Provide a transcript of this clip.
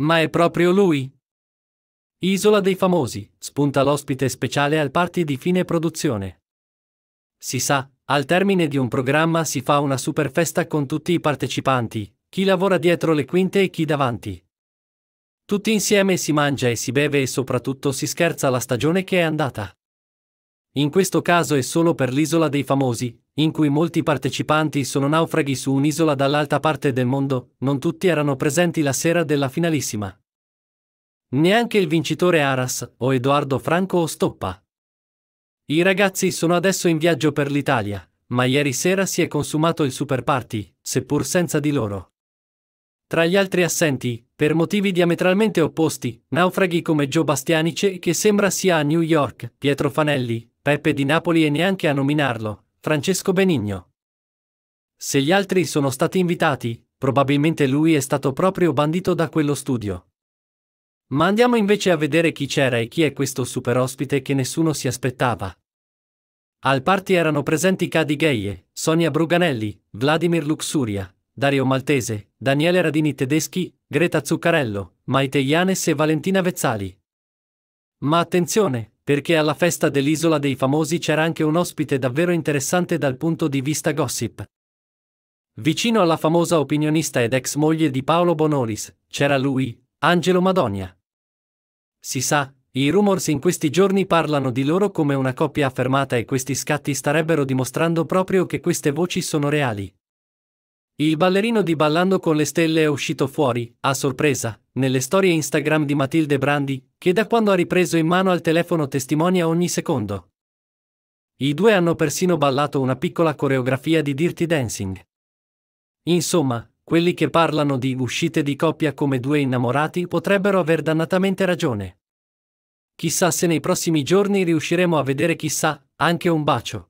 Ma è proprio lui? Isola dei famosi, spunta l'ospite speciale al party di fine produzione. Si sa, al termine di un programma si fa una super festa con tutti i partecipanti, chi lavora dietro le quinte e chi davanti. Tutti insieme si mangia e si beve e soprattutto si scherza la stagione che è andata. In questo caso è solo per l'isola dei famosi, in cui molti partecipanti sono naufraghi su un'isola dall'altra parte del mondo, non tutti erano presenti la sera della finalissima. Neanche il vincitore Aras, o Edoardo Franco o Stoppa. I ragazzi sono adesso in viaggio per l'Italia, ma ieri sera si è consumato il super party, seppur senza di loro. Tra gli altri assenti, per motivi diametralmente opposti, naufraghi come Joe Bastianice che sembra sia a New York, Pietro Fanelli, Peppe di Napoli e neanche a nominarlo, Francesco Benigno. Se gli altri sono stati invitati, probabilmente lui è stato proprio bandito da quello studio. Ma andiamo invece a vedere chi c'era e chi è questo super ospite che nessuno si aspettava. Al party erano presenti Cadi Gheie, Sonia Bruganelli, Vladimir Luxuria, Dario Maltese, Daniele Radini Tedeschi, Greta Zuccarello, Maite Ianes e Valentina Vezzali. Ma attenzione, perché alla festa dell'Isola dei Famosi c'era anche un ospite davvero interessante dal punto di vista gossip. Vicino alla famosa opinionista ed ex moglie di Paolo Bonolis, c'era lui, Angelo Madonia. Si sa, i rumors in questi giorni parlano di loro come una coppia affermata e questi scatti starebbero dimostrando proprio che queste voci sono reali. Il ballerino di Ballando con le Stelle è uscito fuori, a sorpresa, nelle storie Instagram di Matilde Brandi, che da quando ha ripreso in mano al telefono testimonia ogni secondo. I due hanno persino ballato una piccola coreografia di Dirty Dancing. Insomma, quelli che parlano di uscite di coppia come due innamorati potrebbero aver dannatamente ragione. Chissà se nei prossimi giorni riusciremo a vedere chissà, anche un bacio.